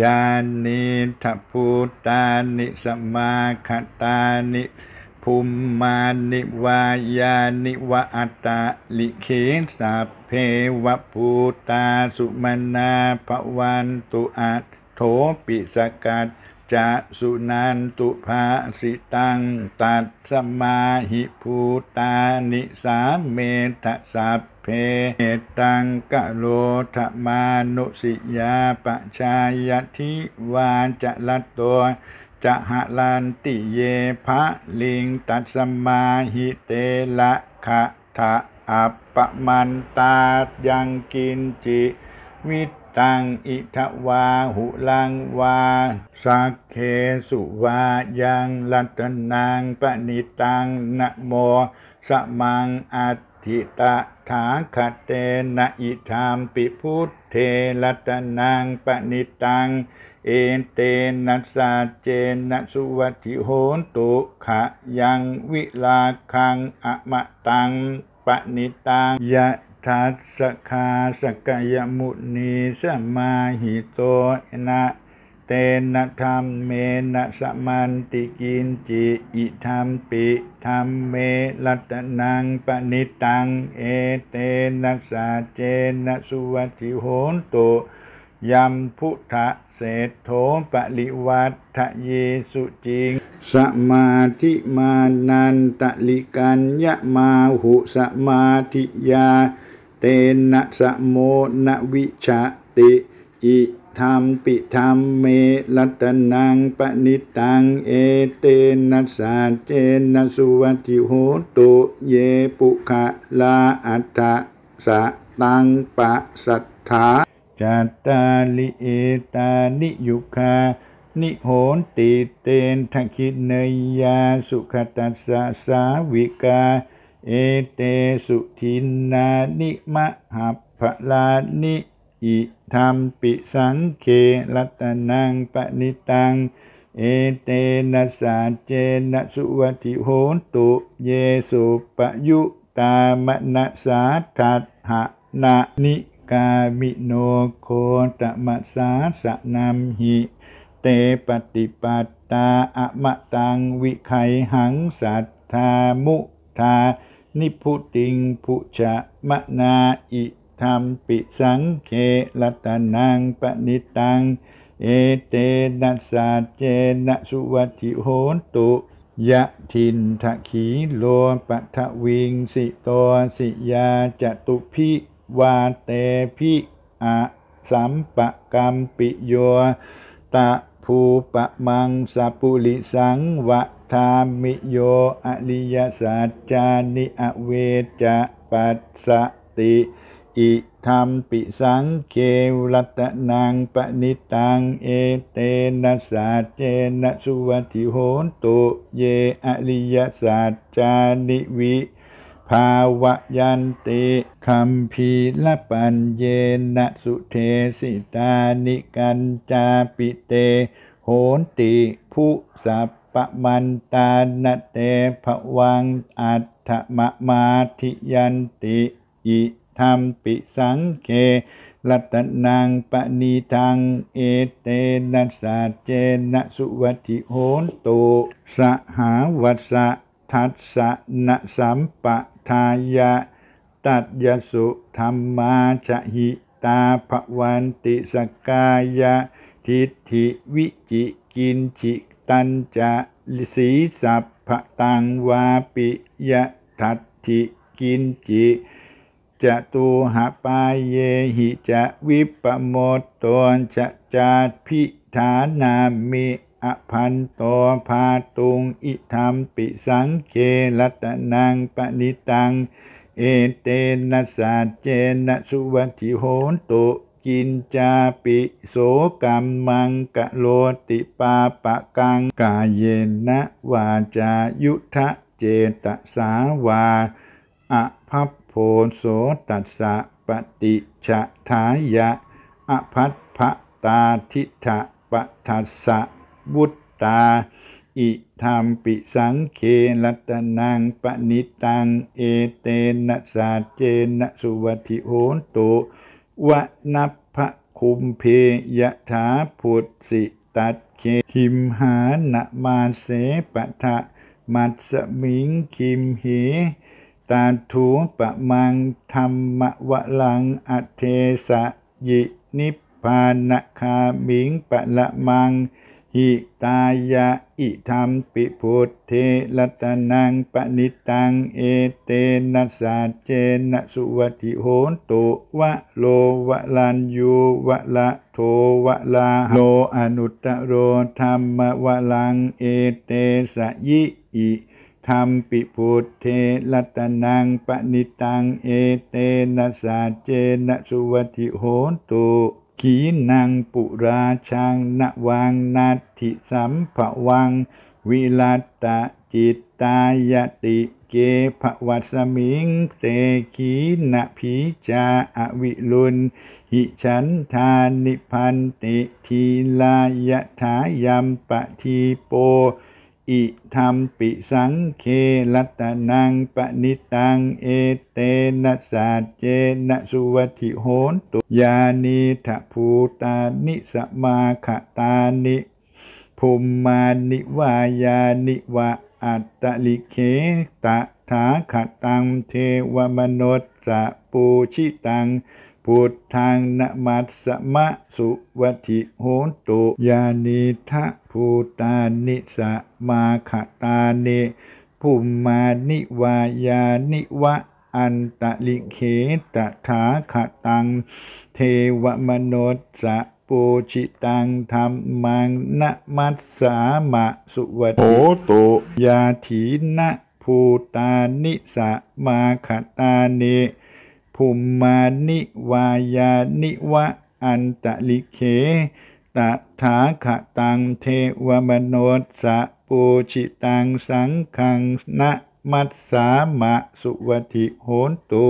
ยานิทัพูตานิสมาคตานิภูมานิวายานิวะอัตตาลิเคสัพเพวภูตาสุมนาภวันตุอัตโถปิสกัดจะสุนันตุภาสิตัง ตัดสมาหิภูตานิสาเมทะสัพเพเหตังกะโลธมานุสิยาปะชายทิวาจะละตัวจะหะลันติเยพระลิง ตัดสมาหิเตละคะทะอัปปมันตายังกินจิวิตังอิทวาหุลังวาสักเคสุวายังลัตนังปณิตังนะโมสมังอัติตะถาคเตนะอิธามปิพุทเทลัตนังปณิตัง เอเตนัสาเจนะสุวัติโหนตุขะยังวิลาคังอะมะตังปณิตังยะทัสสคาสกยมุนีสมาหิโตนะ เตนะธรรมเมนะสมันติกินจิอิธรรมปิธรรมเมลัตนังปณิตังเอเตนะสาเจนะสุวัติโหนตุยัมพุทธะเศธโถปริวัตทะเยสุจิง สมาธิมานันตะลิกัญญะมาหุสมาธิยาเตนะสะโมนวิชาติ อิธรรมปิธรรมเมลัตนังปณิตังเอเตนะสาเจนะสุวัติโหตุเยปุขะลาอัตถะสะตังปะสัทธาจัตตาลิเอตานิยุคานิโหนติเตนทักขิเนยยาสุขตัสสะสาวิกาเอเตสุทินนานิมะหัพลานิอิธรรมปิสังเคลัตนังปณิตัง เอเตนัสาเจนสุวัติโหตุเยสุปยุตามนัสาทัดหะนะนิกามิโนโคตมัสสาสนามหิ เตปฏิปัตตาอะมะตังวิไขหังสัทธามุทานิพุติงผุชะมะนาอิธรรมปิสังเคลตานังปณิตัง เอเตนัสาเจนะสุวัติโหนตุ ยะทินทะขี โลปะทะวิง สิโตสิยาจตุพิวาเตพิอะสัมปะกรรมปิโยตะภูปะมังสปุริสังวะธามิโยอริยสัจจานิอเวจะปัสสติอิธรรมปิสังเควรัตนางปณิตัง เอเตนะสาเจนะสุวัติโหตุ เยอริยสัจานิวิภาวยันติคัมพีละปัญเยนะสุเทสิตานิ กันจาปิเต โหติผู้สับปะมันตาณเตภวังอัตถมะมาทิยันติอิธรรมปิสังเครัตนางปณีทัง เอเตนัสาเจนะสุวัติโหนตุสหาวัสะทัสสะนะสัมปะทายะ ตัดยสุธรรมาชหิตาภวันติสกายะ ทิฏฐิวิจิกินจิตันจะสีสัพพตัง วาปิยะทัตถิกินจิจะตูหาปายเยหิจะวิปโมตตนจะจาพิฐานามิอภันโตพาตุงอิธรรมปิสังเคลตตนังปณิตัง เอเตนะสาเจนะสุวัติโหนตุกินจาปิโสกรมมัง กะโลติปาปะกังกาเยนะวาจายุทะเจตสาวาอะพัพโพโสตัสสะปฏิชะทายะอภัทพะตาทิทะปะทัสสะบุตตา อิธรรมปิสังเคลัตนังปนิตังเอเตนะสาเจนะสุวัติโหตุวนพะคุมเพยถาผุดสิตัดเคคิมหานะมาเสปะทะ มัดสมิงคิมเหตาถูปะมังธรรมวะลังอเทสะยินิพพานคามิงปะละมังอิตายะอิธรรมปิพุทเทลัตนังปณิตังเอเตนะสาเจนะสุวัติโหนตุวะโลวะลันยูวะละโทวะลาโลอนุตตโรธรรมวะลังเอเตสยิอิธรรมปิพุทเทลัตนังปณิตังเอเตนะสาเจนะสุวัติโหนตุขีนังปุราชังนวังนาทิสัมภวัง วิลัตตะจิตตายติเกภวัสมิงเตขีนผีจาอวิลุนหิฉันทานิพันติทีลายทายัมปะทีโปอิธรรมปิสังเคลัตนังปณิตัง เอเตนะสาเจนะ สุวัติโหนตุยานิทะภูตานิสมาขตานิภุมมานิวายานิวะอัตตลิเคตะถาขตังเทวมนุสสะปูชิตังพุทธังนมัสสะมะสุวัติโหตุยานิทะภูตานิสะมาขตาเนภูมานิวายานิวะอันตะลิเขตะขาขตัง เทวมโนสะปูชิตังธรรมังนะมัสสามะสุวัติโหตุยาถีนะภูตานิสะมาขตาเนภูมานิวายานิวะอันตะลิเขตถาขะตังเทวมโนสะปูชิตังสังขัง นะมัสสามะสุวัติโหนตุ